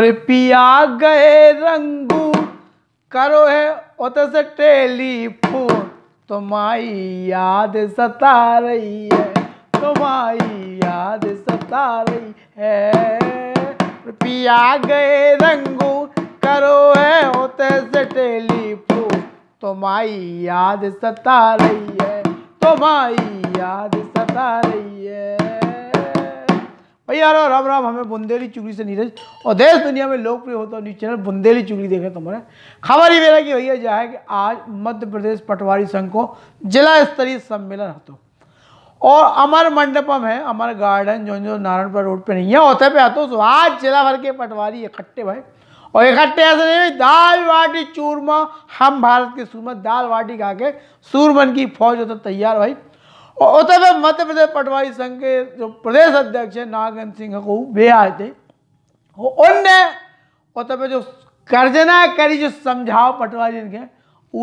और पिया गए रंगू करो है ओत से टेलीफोन तुम्हारी तो याद सता रही है तुम्हारी तो याद सता रही है पिया गए रंगू करो है ओत से टेलीफोन तुम्हारी तो याद सता रही है तुम्हारी याद सता रही है भैया यार राम राम हमें बुंदेली चुगली से नीरज और देश दुनिया में लोकप्रिय होता न्यूज चैनल बुंदेली चुगली देखे तुम्हारे खबर ही मेरा कि भैया जो है कि आज मध्य प्रदेश पटवारी संघ को जिला स्तरीय सम्मेलन होता और अमर मंडपम है अमर गार्डन जो जो नारायणपुर रोड पर नहीं है होते पे आते तो आज जिला भर के पटवारी इकट्ठे भाई और इकट्ठे ऐसे नहीं दाल बाटी चूरमा हम भारत के सूरमा दाल बाटी खा के सूरमन की फौज होता तैयार भाई और उत में मध्य प्रदेश पटवारी संघ के जो प्रदेश अध्यक्ष है नागन सिंह को वे आए थे उनने उतर में जो गर्जना करी जो समझाओ पटवारी के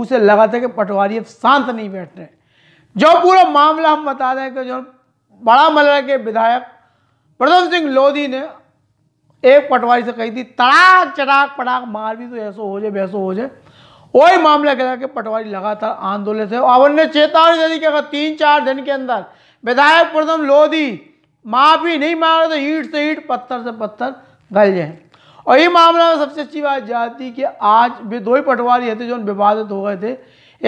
उसे लगा था कि पटवारी अब शांत नहीं बैठ रहे जो पूरा मामला हम बता रहे हैं कि जो बड़ा मलरा के विधायक प्रदम सिंह लोधी ने एक पटवारी से कही थी तड़ाक चटाक पटाक मार भी तो ऐसो हो जाए वैसो हो जाए वही मामला कहता कि पटवारी लगातार आंदोलन थे और ने चेतावनी दे दी कि अगर तीन चार दिन के अंदर विधायक प्रथम लोधी माफी नहीं मांग रहे तो ईट से ईट पत्थर से पत्थर गल जाए और ये मामला में सबसे अच्छी बात जाती कि आज भी दो ही पटवारी थे जो विवादित हो गए थे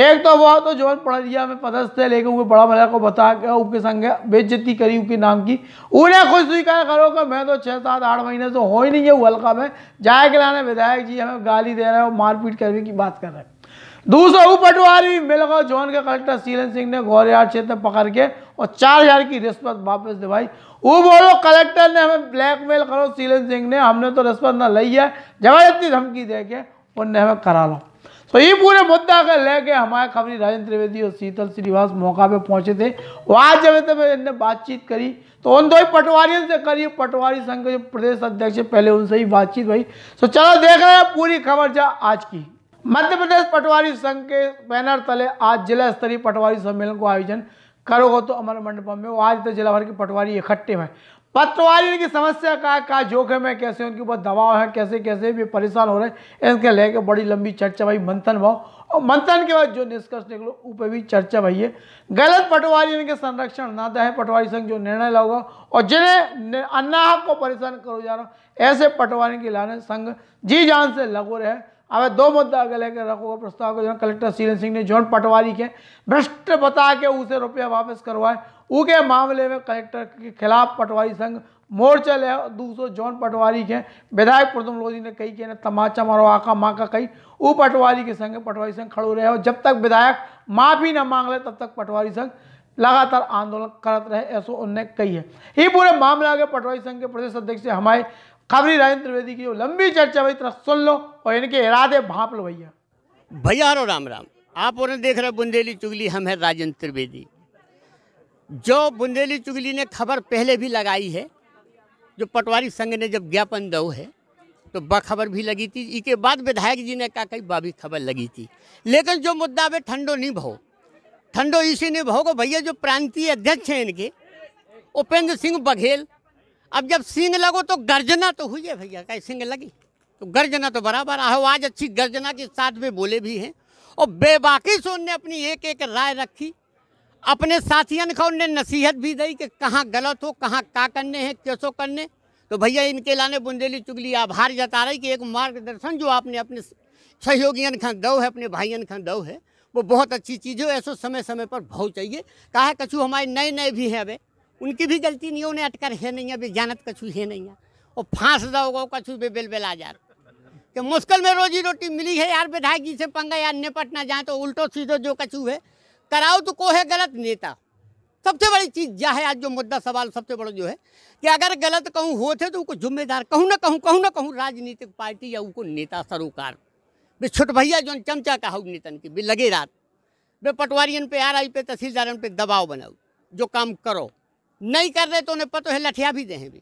एक तो वह तो जोन पढ़ लिया में पदस्थ है लेकिन उनके बड़ा मजा को बता के उनके संग बेजती करी उनके नाम की उन्हें खुद स्वीकार करो कि मैं तो छः सात आठ महीने से हो ही नहीं है वो हल्का में जाए के लाने विधायक जी हमें गाली दे रहे और मारपीट करने की बात कर रहे हैं दूसरा वो पटवारी मिल गया जोन के कलेक्टर सीलन सिंह ने गौरियार क्षेत्र पकड़ के और चार हजार की रिश्वत वापस दिवाई वो बोलो कलेक्टर ने हमें ब्लैकमेल करो सीलन सिंह ने हमने तो रिश्वत ना ली है जबरदस्ती धमकी दे के उनने हमें करा लो तो ये पूरे मुद्दा का लेके हमारे खबरी राजेंद्र त्रिवेदी और शीतल श्रीवास मौका पे पहुंचे थे और जब तब इनने बातचीत करी तो उन दो ही पटवारियों से करी पटवारी संघ के प्रदेश अध्यक्ष पहले उनसे ही बातचीत हुई तो चलो देख रहे हैं पूरी खबर जा आज की मध्य प्रदेश पटवारी संघ के बैनर तले आज जिला स्तरीय पटवारी सम्मेलन को आयोजन करोगे तो अमर मंडपम में आज तो जिला भर के पटवारी इकट्ठे हैं पत्र पत्रवारियों इनकी समस्या का का जोखिम है कैसे उनके ऊपर दबाव है कैसे कैसे भी परेशान हो रहे हैं इनके लेके बड़ी लंबी चर्चा भाई मंथन भाव और मंथन के बाद जो निष्कर्ष निकलो ऊपर भी चर्चा भाई है गलत पटवारी इनके संरक्षण ना दें पटवारी संघ जो निर्णय लगा और जिन्हें अन्ना को परेशान करो जा रहा ऐसे पटवारी की लाने संघ जी जान से लगो रहे अब दो मुद्दा आगे लेकर रखोगे प्रस्ताव को जो कलेक्टर सीरन सिंह ने जो पटवारी के भ्रष्ट बता के उसे रुपया वापस करवाए उके मामले में कलेक्टर के खिलाफ पटवारी संघ मोर्चा ले दूसरों जॉन पटवारी के विधायक प्रदम लोधी ने कही कि तमाचा मारो आका माँ का कही वो पटवारी के संग पटवारी संघ खड़ो रहे और जब तक विधायक माफी न मांग ले तब तक पटवारी संघ लगातार आंदोलन करते रहे ऐसा उनने कही है ये पूरे मामले आगे पटवारी संघ के प्रदेश अध्यक्ष हमारे खबरी राजेंद्र त्रिवेदी की जो लंबी चर्चा हुई तरह सुन लो और इनके इरादे भाप लो भैया भैया राम राम आप उन्हें देख रहे बुंदेली चुगली हम है राजेंद्र त्रिवेदी जो बुंदेली चुगली ने खबर पहले भी लगाई है जो पटवारी संघ ने जब ज्ञापन दो है तो बखबर भी लगी थी इसके बाद विधायक जी ने कहा कई बाबी खबर लगी थी लेकिन जो मुद्दा वे ठंडो नहीं भो ठंडो इसी ने भाव को भैया जो प्रांतीय अध्यक्ष हैं इनके उपेंद्र सिंह बघेल अब जब सिंह लगो तो गर्जना तो हुई है भैया कहीं सिंह लगी तो गर्जना तो बराबर आहो आज अच्छी गर्जना के साथ में बोले भी हैं और बेबाकी से उनने अपनी एक एक राय रखी अपने साथियन का उनने नसीहत भी दी कि कहाँ गलत हो कहाँ का करने हैं कैसो करने तो भैया इनके लाने बुंदेली चुगली आभार जता रही कि एक मार्गदर्शन जो आपने अपने सहयोगियन खान दो है अपने भाइयन खान दो है वो बहुत अच्छी चीज़ है ऐसा समय समय पर भाव चाहिए कहा कछु हमारे नए नए भी हैं अबे उनकी भी गलती नहीं है उन्हें अटकर है नहीं अभी जानत कछु है नहीं है वो फांस दोगे कछु बिल बेल बेला जा कि मुश्किल में रोजी रोटी मिली है यार विधायक जी से पंगा यार निपटना जाए तो उल्टो सीधो जो कछु है कराओ तो को है गलत नेता सबसे बड़ी चीज यह है आज जो मुद्दा सवाल सबसे बड़ा जो है कि अगर गलत कहूँ होते तो उनको जिम्मेदार कहूँ ना कहूँ कहूँ ना कहूँ राजनीतिक पार्टी या उनको नेता सरोकार वे छोट भैया जो चमचा कहा नेतन की भी लगे रात वे पटवारियन पे आर आई पे तहसीलदारन पे दबाव बनाओ जो काम करो नहीं कर रहे तो उन्हें पता है लठिया भी दें भी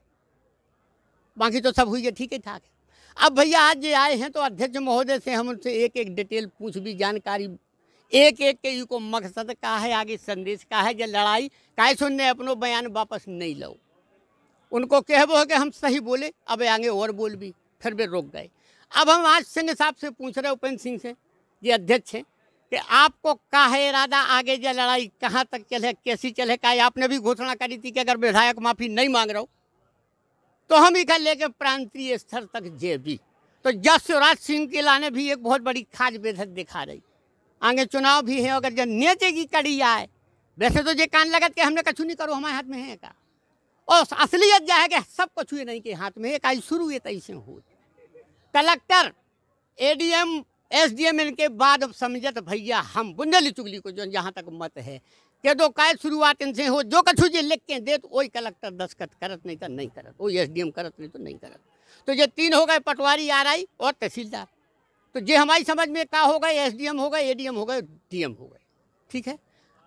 बाकी तो सब हुई है ठीक है ठाक है अब भैया आज ये आए हैं तो अध्यक्ष महोदय से हम उनसे एक एक डिटेल पूछ भी जानकारी एक एक के यू को मकसद का है आगे संदेश का है जो लड़ाई काय सुनने अपनो बयान वापस नहीं लो उनको कहबो है कि हम सही बोले अब आगे और बोल भी फिर वे रोक गए अब हम आज सिंह साहब से पूछ रहे उपेंद्र सिंह से ये अध्यक्ष हैं कि आपको का है इरादा आगे जो लड़ाई कहाँ तक चले कैसी चले का आपने भी घोषणा करी थी कि अगर विधायक माफ़ी नहीं मांग रहा हो तो हम इका लेके प्रांतीय स्तर तक जे भी तो जसराज शिवराज सिंह के लाने भी एक बहुत बड़ी खास बेधक दिखा रही आगे चुनाव भी है अगर जब नेचे की कड़ी आए वैसे तो जे कान लगत के हमने कछु नहीं करो हमारे हाथ में है का और असलियत जा है कि सब कुछ ये नहीं के हाथ में है शुरू ये तैसे तो हो collector A D M S D M इनके बाद अब समझत भैया हम बुंदली चुगली को जो जहाँ तक मत है के दो काय शुरुआत इनसे हो जो कछु जी लिख के दे तो वही कलेक्टर दस्खत करत नहीं कर तो नहीं करत वही एस डी एम करत नहीं तो नहीं करत तो ये तीन हो गए पटवारी आर आई और तहसीलदार तो ये हमारी समझ में का हो गए एस हो गए ए डी हो गए डी हो गए ठीक है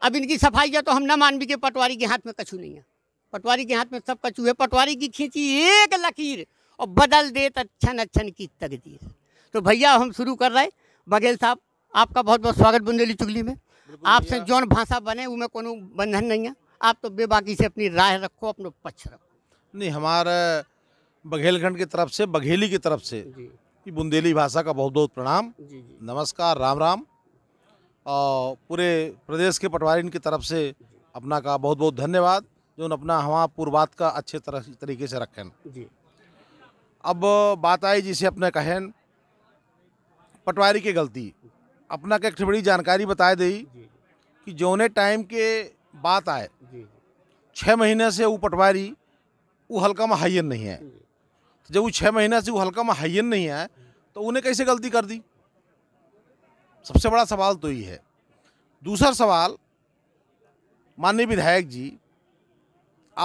अब इनकी सफाई है तो हम ना मान भी के पटवारी के हाथ में कछु नहीं है पटवारी के हाथ में सब कछु है पटवारी की खींची एक लकीर और बदल दे तन तो अच्छन की तकदीर तो भैया हम शुरू कर रहे बघेल साहब आपका बहुत बहुत स्वागत बुंदेली चुगली में आपसे जौन भाषा बने उसमें को बंधन नहीं है आप तो बेबाकी से अपनी राय रखो अपना पक्ष रखो नहीं हमारा बघेलखंड की तरफ से बघेली की तरफ से बुंदेली भाषा का बहुत बहुत प्रणाम नमस्कार राम राम और पूरे प्रदेश के पटवारी की तरफ से अपना का बहुत बहुत धन्यवाद जो अपना हमारा पूर्वात का अच्छे तरह तरीके से रखें अब बात आई जिसे अपने कहन पटवारी की गलती अपना का एक बड़ी जानकारी बताए दी कि जोने टाइम के बात आए छः महीने से वो पटवारी वो हल्का में हाइयर नहीं है तो जब वो छः महीना से वो हल्का में हाइयन नहीं आए तो उन्हें कैसे गलती कर दी सबसे बड़ा सवाल तो ये है दूसरा सवाल माननीय विधायक जी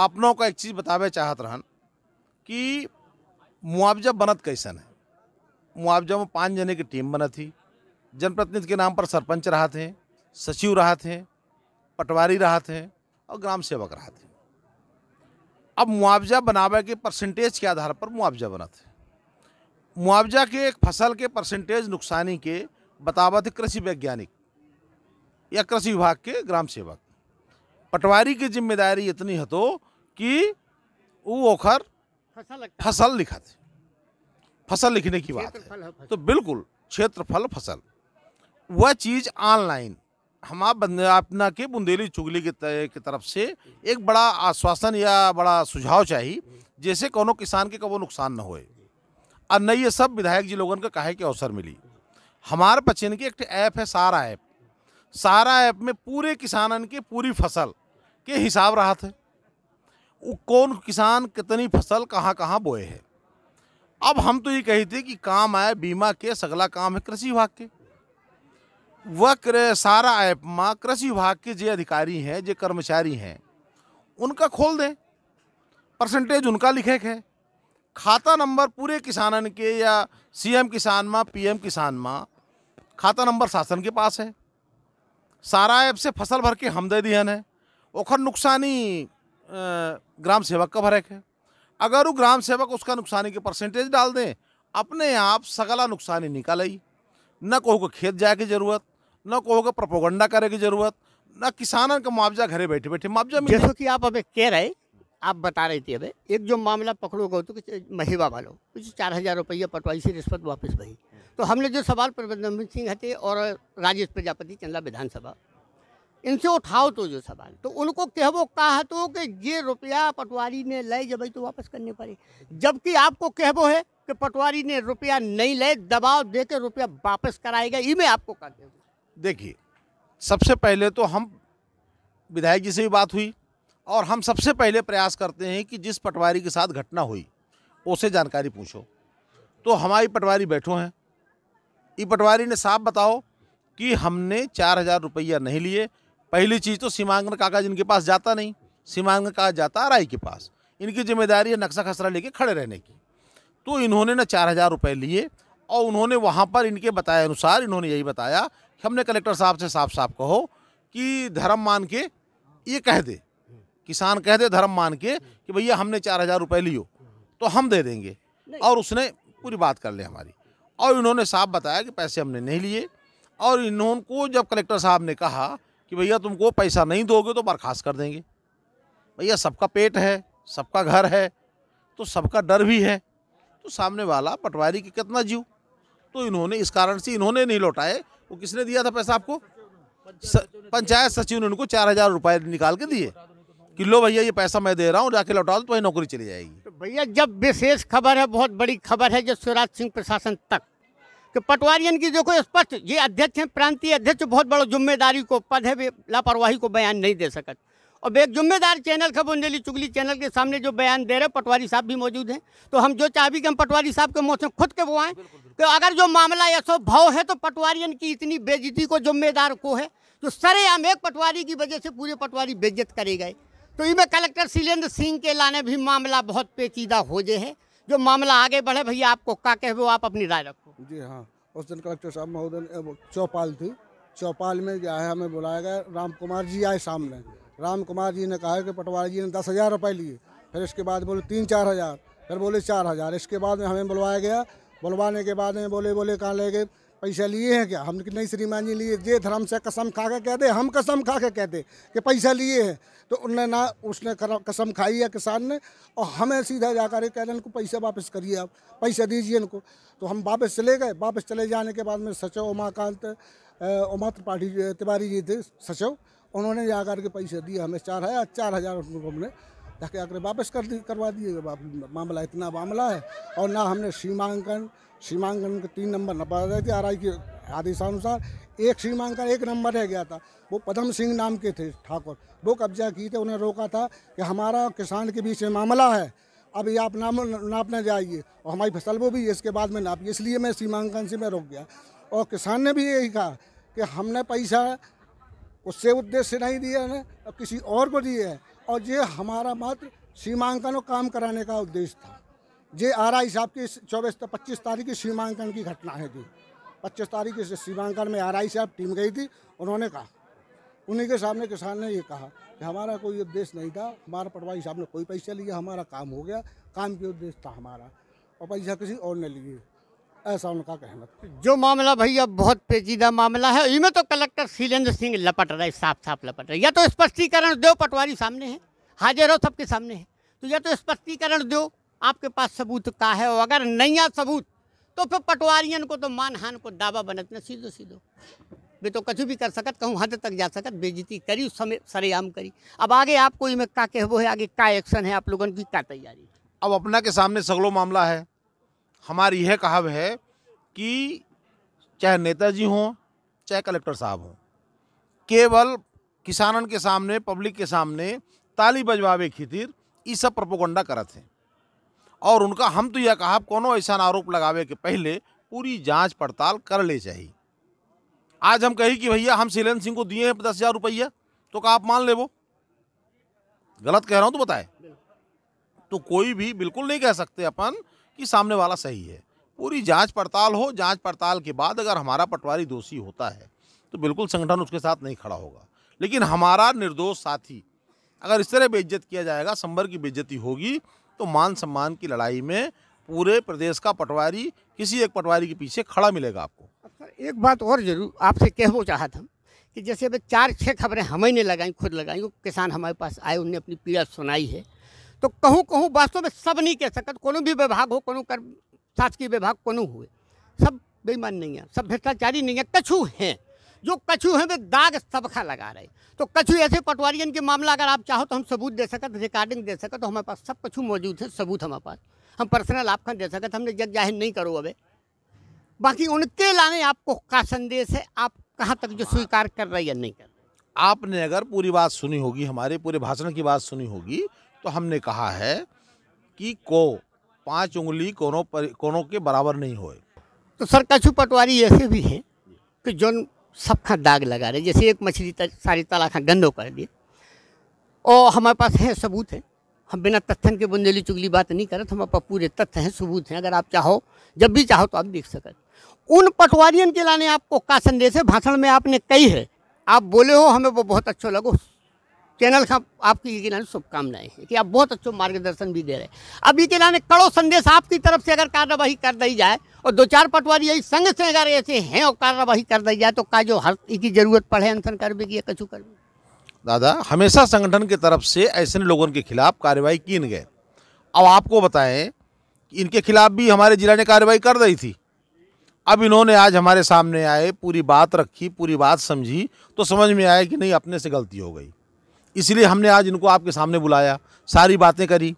आपनों का एक चीज़ बतावे चाहत रहन कि मुआवजा बनत कैसन है मुआवजा में पाँच जने की टीम बनत थी जनप्रतिनिधि के नाम पर सरपंच रहा थे सचिव रहा थे पटवारी रहा थे और ग्राम सेवक रहा थे अब मुआवजा बनावे के परसेंटेज के आधार पर मुआवजा बना थे मुआवजा के एक फसल के परसेंटेज नुकसानी के थे कृषि वैज्ञानिक या कृषि विभाग के ग्राम सेवक पटवारी की जिम्मेदारी इतनी है तो कि वो ओखर फसल फसल लिखा थे फसल लिखने की बात है तो बिल्कुल क्षेत्रफल फसल वह चीज़ ऑनलाइन हम आप अपना के बुंदेली चुगली के की तरफ से एक बड़ा आश्वासन या बड़ा सुझाव चाहिए जैसे कोनो किसान के कबो नुकसान न होए और न ये सब विधायक जी लोगों का कहे के अवसर मिली हमारे पचिन की एक ऐप है सारा ऐप सारा ऐप में पूरे किसानन के पूरी फसल के हिसाब रहा थे कौन किसान कितनी फसल कहाँ कहाँ बोए है अब हम तो ये कही थे कि काम आए बीमा के सगला काम है कृषि विभाग के वक्र सारा ऐप माँ कृषि विभाग के जो अधिकारी हैं जे कर्मचारी हैं उनका खोल दें परसेंटेज उनका लिखे है खाता नंबर पूरे किसानन के या सीएम किसान माँ पीएम किसान माँ खाता नंबर शासन के पास है सारा ऐप से फसल भर के हम दे दिए है ओखर नुकसानी ग्राम सेवक का भरक है अगर वो ग्राम सेवक उसका नुकसानी के परसेंटेज डाल दें अपने आप सगला नुकसानी निकाल आई न कोहू को खेत जाए की जरूरत न कहोगे प्रोपोगंडा करे की जरूरत न किसान का मुआवजा घरे बैठे बैठे मुआवजा जैसे कि आप हमें कह रहे आप बता रही थी हमें एक जो मामला पकड़ो गए तो महिवा वालों कुछ चार हज़ार रुपया पटवाई से रिश्वत वापस भई तो हमने जो सवाल प्रबंधन सिंह हटे और राजेश प्रजापति चंदा विधानसभा इनसे उठाओ तो जो सवाल तो उनको कहवो कहा तो कि ये रुपया पटवारी ने ले जब तो वापस करने पड़े जबकि आपको कहवो है कि पटवारी ने रुपया नहीं लय दबाव दे के रुपया वापस कराएगा ये मैं आपको कर दे देखिए सबसे पहले तो हम विधायक जी से भी बात हुई और हम सबसे पहले प्रयास करते हैं कि जिस पटवारी के साथ घटना हुई उसे जानकारी पूछो तो हमारी पटवारी बैठो हैं ई पटवारी ने साफ बताओ कि हमने चार हज़ार रुपया नहीं लिए पहली चीज़ तो सीमांकन कागज इनके पास जाता नहीं सीमांकन कागज जाता राय के पास इनकी जिम्मेदारी है नक्शा खसरा लेके खड़े रहने की तो इन्होंने ना चार हज़ार रुपये लिए और उन्होंने वहाँ पर इनके बताए अनुसार इन्होंने यही बताया हमने कलेक्टर साहब से साफ साफ कहो कि धर्म मान के ये कह दे किसान कह दे धर्म मान के कि भैया हमने चार हज़ार रुपये लियो तो हम दे देंगे और उसने पूरी बात कर ले हमारी और इन्होंने साफ बताया कि पैसे हमने नहीं लिए और इन्होंने को जब कलेक्टर साहब ने कहा कि भैया तुमको पैसा नहीं दोगे तो बर्खास्त कर देंगे भैया सबका पेट है सबका घर है तो सबका डर भी है तो सामने वाला पटवारी की कितना जीव तो इन्होंने इस कारण से इन्होंने नहीं लौटाए वो किसने दिया था पैसा आपको पंचायत सचिव ने उनको चार हजार रुपए निकाल के दिए कि लो भैया ये पैसा मैं दे रहा हूँ जाके लौटा दो तो नौकरी चली जाएगी तो भैया जब विशेष खबर है बहुत बड़ी खबर है जो शिवराज सिंह प्रशासन तक कि पटवारियन की जो कोई स्पष्ट ये अध्यक्ष हैं प्रांतीय अध्यक्ष बहुत बड़ा जिम्मेदारी को पद है लापरवाही को बयान नहीं दे सकते और एक जिम्मेदार चैनल खबोंदेली चुगली चैनल के सामने जो बयान दे रहे पटवारी साहब भी मौजूद हैं तो हम जो चाहिए कि हम पटवारी साहब के मुँह से खुद के बुआएं कि अगर जो मामला यशो भाव है तो पटवारी की इतनी बेजती को जिम्मेदार को है जो हम एक पटवारी की वजह से पूरे पटवारी बेजत करे गए तो इसमें कलेक्टर शीलेंद्र सिंह के लाने भी मामला बहुत पेचीदा हो जे है जो मामला आगे बढ़े भैया आपको का कह वो आप अपनी राय रखो जी हाँ उस दिन कलेक्टर साहब महोदय चौपाल थी चौपाल में जो है हमें बुलाया गया राम कुमार जी आए सामने राम कुमार जी ने कहा कि पटवारी जी ने दस हज़ार रुपये लिए फिर इसके बाद बोले तीन चार हज़ार फिर बोले चार हज़ार इसके बाद में हमें बुलवाया गया बुलवाने के बाद में बोले बोले कहाँ ले गए पैसे लिए हैं क्या हम नहीं श्रीमान जी लिए जे धर्म से कसम खा के कहते हम कसम खा के कहते कि पैसा लिए हैं तो उनने ना उसने कसम खाई है किसान ने और हमें सीधा जाकर कह रहे इनको पैसा वापस करिए आप पैसा दीजिए इनको तो हम वापस चले गए वापस चले जाने के बाद में सचिव उमाकांत उमा त्रिपाठी तिवारी जी थे सचिव उन्होंने जा करके पैसे दिए हमें चार हज़ार चार हज़ार हमने धके आकर वापस कर दी करवा दिए मामला इतना मामला है और ना हमने सीमांकन सीमांकन के तीन नंबर न पा रहे थे आर आई के आदेशानुसार एक सीमांकन एक नंबर रह गया था वो पदम सिंह नाम के थे ठाकुर वो कब्जा किए थे उन्हें रोका था कि हमारा किसान के बीच में मामला है अभी आप नाम नापने जाइए और हमारी फसल वो भी इसके बाद में नापिए इसलिए मैं सीमांकन से मैं रोक गया और किसान ने भी यही कहा कि हमने पैसा उससे उद्देश्य नहीं दिया है और किसी और को दिए है और ये हमारा मात्र सीमांकन और काम कराने का उद्देश्य था ये आर आई साहब की चौबीस तो पच्चीस तारीख की सीमांकन की घटना है थी पच्चीस तारीख की सीमांकन में आर आई साहब टीम गई थी उन्होंने कहा उन्हीं के सामने किसान ने ये कहा कि हमारा कोई उद्देश्य नहीं था हमारा पटवारी साहब ने कोई पैसा लिया हमारा काम हो गया काम के उद्देश्य था हमारा और पैसा किसी और ने लिए ऐसा उनका कहना था जो मामला भैया बहुत पेचीदा मामला है इसमें तो कलेक्टर शीलेंद्र सिंह लपट रहे साफ साफ लपट रहे या तो स्पष्टीकरण दो पटवारी सामने है हाजिर हो सबके सामने है तो या तो स्पष्टीकरण दो आपके पास सबूत का है और अगर नहीं आ सबूत तो फिर पटवारियन को तो मानहान को दावा बनतना सीधो सीधो वे तो कछु भी कर सकत कहूँ हद तक जा सकत बेजती करी उस समय सरेआम करी अब आगे आपको इसमें का कहबो है आगे का एक्शन है आप लोगों की क्या तैयारी अब अपना के सामने सगलो मामला है हमारी यह कहाव है कि चाहे नेताजी हों चाहे कलेक्टर साहब हों केवल किसानन के सामने पब्लिक के सामने ताली बजवावे खितिर ये सब प्रोपोगंडा करते हैं और उनका हम तो यह कहा कोनो ऐसा आरोप लगावे के पहले पूरी जांच पड़ताल कर ले चाहिए आज हम कही कि भैया हम सीलन सिंह को दिए हैं दस हज़ार रुपया तो कहा आप मान ले वो गलत कह रहा हूँ तो बताए तो कोई भी बिल्कुल नहीं कह सकते अपन कि सामने वाला सही है पूरी जांच पड़ताल हो जांच पड़ताल के बाद अगर हमारा पटवारी दोषी होता है तो बिल्कुल संगठन उसके साथ नहीं खड़ा होगा लेकिन हमारा निर्दोष साथी अगर इस तरह बेइज्जत किया जाएगा संबर की बेइज्जती होगी तो मान सम्मान की लड़ाई में पूरे प्रदेश का पटवारी किसी एक पटवारी के पीछे खड़ा मिलेगा आपको अच्छा, एक बात और जरूर आपसे कहो चाहता था कि जैसे अब चार छः खबरें हमें नहीं लगाई खुद लगाई किसान हमारे पास आए उनने अपनी पीड़ा सुनाई है तो कहूँ कहूँ वास्तव में सब नहीं कह सकत को भी विभाग हो कोनो कर शासकीय विभाग को हुए सब बेईमान नहीं है सब भ्रष्टाचारी नहीं है कछु हैं जो कछु हैं वे दाग सबका लगा रहे तो कछु ऐसे पटवारियन के मामला अगर आप चाहो तो हम सबूत दे सकत रिकॉर्डिंग दे सकत तो हमारे पास सब कछु मौजूद है सबूत हमारे पास हम पर्सनल आपका दे सकत हमने जग जाहिर नहीं करो अब बाकी उनके लाने आपको का संदेश है आप कहाँ तक जो स्वीकार कर रहे या नहीं कर रहे आपने अगर पूरी बात सुनी होगी हमारे पूरे भाषण की बात सुनी होगी तो हमने कहा है कि को पांच उंगली कोनों पर कोनों के बराबर नहीं होए तो सर कछु पटवारी ऐसे भी हैं कि जो सबका दाग लगा रहे जैसे एक मछली तर, सारी ताला खा गंदो कर दिए और हमारे पास है सबूत है हम बिना तथ्यन के बुंदेली चुगली बात नहीं तो हमारे पास पूरे तथ्य हैं सबूत हैं अगर आप चाहो जब भी चाहो तो आप देख सकते उन पटवारियन के लाने आपको का संदेश है भाषण में आपने कही है आप बोले हो हमें वो बहुत अच्छा लगो चैनल का आपकी ये नाले शुभकामनाएं हैं कि आप बहुत अच्छे मार्गदर्शन भी दे रहे हैं अब ये कड़ो संदेश आपकी तरफ से अगर कार्यवाही कर दी जाए और दो चार पटवारी यही संग से अगर ऐसे हैं और कार्रवाई कर दी जाए तो का जो हर की जरूरत पड़े अनशन कर भी या कछू कर दादा हमेशा संगठन की तरफ से ऐसे लोगों के खिलाफ कार्रवाई की गए अब आपको बताएं कि इनके खिलाफ भी हमारे जिला ने कार्रवाई कर रही थी अब इन्होंने आज हमारे सामने आए पूरी बात रखी पूरी बात समझी तो समझ में आया कि नहीं अपने से गलती हो गई इसलिए हमने आज इनको आपके सामने बुलाया सारी बातें करी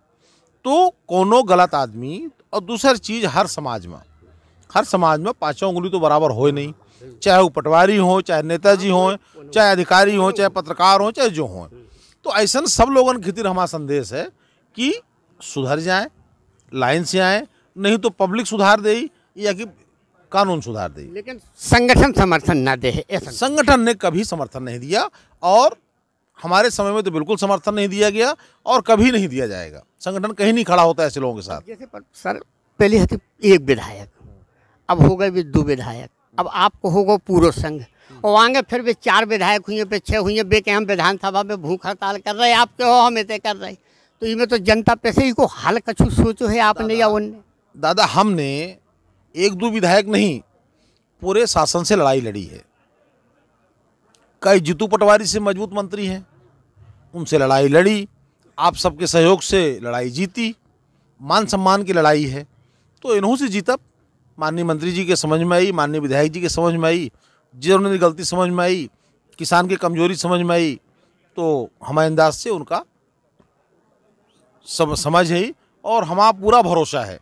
तो कोनो गलत आदमी और दूसरी चीज़ हर समाज में हर समाज में पाँचों उंगली तो बराबर हो नहीं चाहे वो पटवारी हों चाहे नेताजी हों चाहे अधिकारी हों चाहे पत्रकार हों चाहे जो हों तो ऐसा सब लोगों के खितिर हमारा संदेश है कि सुधर जाए लाइन से आए नहीं तो पब्लिक सुधार दे या कि कानून सुधार दे लेकिन संगठन समर्थन ना दे संगठन ने कभी समर्थन नहीं दिया और हमारे समय में तो बिल्कुल समर्थन नहीं दिया गया और कभी नहीं दिया जाएगा संगठन कहीं नहीं खड़ा होता ऐसे लोगों के साथ जैसे पर सर पहले है एक विधायक अब हो गए भी दो विधायक अब आपको होगा पूर्व संघ और आगे फिर भी चार विधायक हुई पे छः हैं बे के हम विधानसभा में भूख हड़ताल कर रहे आपके हो हम इतने कर रहे तो इसमें तो जनता पैसे ही को हाल कछु सोचो है आपने या उनने दादा हमने एक दो विधायक नहीं पूरे शासन से लड़ाई लड़ी है कई जीतू पटवारी से मजबूत मंत्री हैं उनसे लड़ाई लड़ी आप सबके सहयोग से लड़ाई जीती मान सम्मान की लड़ाई है तो इन्हों से जीतब माननीय मंत्री जी के समझ में आई माननीय विधायक जी के समझ में आई जिन्होंने गलती समझ में आई किसान की कमजोरी समझ में आई तो हमारे अंदाज से उनका सम, समझ है और हमारा पूरा भरोसा है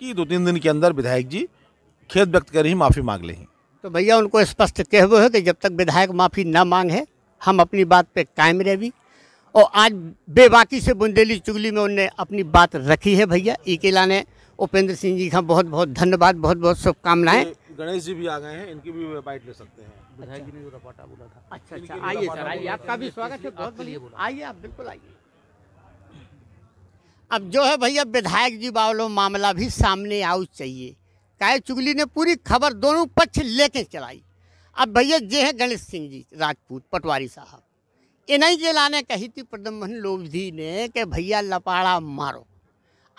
कि दो तीन दिन के अंदर विधायक जी खेद व्यक्त कर ही माफ़ी मांग लें तो भैया उनको स्पष्ट कह हुए है कि जब तक विधायक माफ़ी ना मांगे हम अपनी बात पे कायम रहें और आज बेबाकी से बुंदेली चुगली में उनने अपनी बात रखी है भैया इकेला ने उपेंद्र सिंह जी का बहुत बहुत धन्यवाद बहुत बहुत शुभकामनाएं गणेश जी भी आ गए हैं इनकी भी बाइट ले सकते हैं विधायक जी ने जो रपाटा बोला था अच्छा अच्छा आइए सर आइए आपका भी स्वागत है बहुत बढ़िया आइए आप बिल्कुल आइए अब जो है भैया विधायक जी वालों मामला भी सामने आओ चाहिए काय चुगली ने पूरी खबर दोनों पक्ष लेके चलाई अब भैया जे हैं गणेश सिंह जी राजपूत पटवारी साहब इन्हीं जिला ने कही थी प्रदम्बन लोभी ने कि भैया लपाड़ा मारो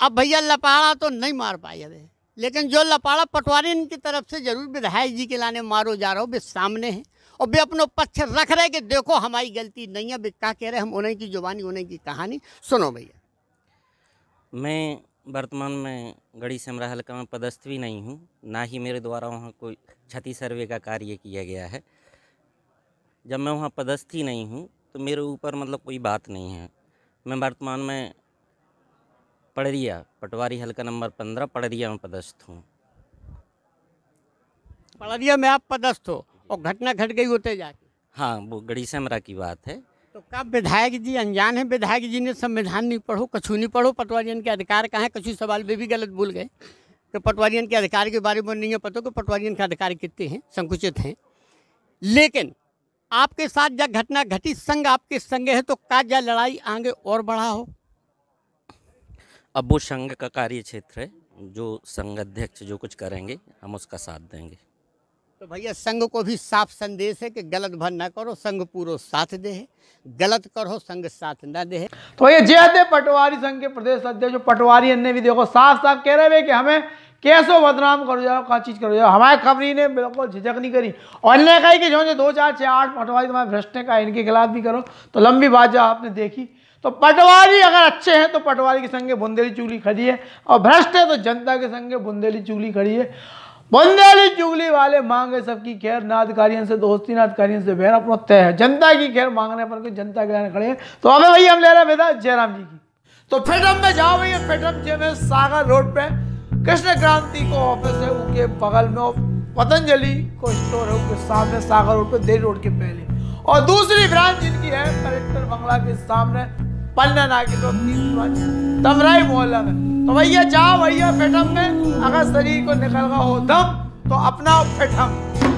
अब भैया लपाड़ा तो नहीं मार पाए अभी लेकिन जो लपाड़ा पटवारी इनकी तरफ से जरूर विधायक जी के लाने मारो जा रहा हो वे सामने हैं और वे अपनो पक्ष रख रहे कि देखो हमारी गलती नहीं है वे क्या कह रहे हम उन्हीं की जुबानी उन्हीं की कहानी सुनो भैया मैं वर्तमान में गढ़ी समरा हल्का में पदस्थ भी नहीं हूँ ना ही मेरे द्वारा वहाँ कोई क्षति सर्वे का कार्य किया गया है जब मैं वहाँ पदस्थ ही नहीं हूँ तो मेरे ऊपर मतलब कोई बात नहीं है मैं वर्तमान में पड़रिया पटवारी हल्का नंबर पंद्रह पड़रिया में पदस्थ हूँ पड़रिया में आप पदस्थ हो और घटना घट गई होते जाके हाँ वो गड़ी सेमरा की बात है तो कब विधायक जी अनजान है विधायक जी ने संविधान नहीं पढ़ो कछु नहीं पढ़ो पटवारियन के अधिकार कहाँ है कछु सवाल वे भी गलत भूल गए कि तो पटवारियन के अधिकार के बारे में नहीं है पता कि पटवारियन के अधिकार कितने हैं संकुचित हैं लेकिन आपके साथ जब घटना घटी संग आपके संगे है तो का जा लड़ाई आगे और बढ़ा हो अब वो संघ का कार्य क्षेत्र है जो संघ अध्यक्ष जो कुछ करेंगे हम उसका साथ देंगे तो भैया संघ को भी साफ संदेश है कि गलत भर ना करो संघ पूरा साथ दे गलत करो संघ साथ ना दे तो ये जय दे पटवारी संघ के प्रदेश अध्यक्ष पटवारी अन्य भी देखो साफ साफ कह रहे हैं कि हमें कैसो बदनाम करो जाओ का चीज़ करो जाओ हमारे खबरी ने बिल्कुल झिझक नहीं करी और इन्हें कही कि जो जो दो चार छः आठ पटवारी तुम्हारे भ्रष्ट का इनके खिलाफ भी करो तो लंबी बात जो आपने देखी तो पटवारी अगर अच्छे हैं तो पटवारी के संगे बुंदेली चूली खड़ी है और भ्रष्ट है तो जनता के संगे बुंदेली चूली खड़ी है बुंदेली चुगली वाले मांगे सबकी खैर नादकारियों से दोस्ती नादकारियों से बैर अपना तय है जनता की खैर मांगने पर कोई जनता के लाने खड़े हैं तो अबे भाई हम ले रहे हैं बेटा जयराम जी की तो फेडरम में जाओ भैया जे में सागर रोड पे कृष्ण क्रांति को ऑफिस है उनके बगल में पतंजलि को स्टोर है उनके सामने सागर रोड पे देर रोड के पहले और दूसरी ब्रांच जिनकी है कलेक्टर बंगला के सामने पन्ना नाके तो तीन ब्रांच तमराई मोहल्ला में तो भैया जाओ भैया पेटम में अगर शरीर को निकल गया हो दम तो अपना पेटम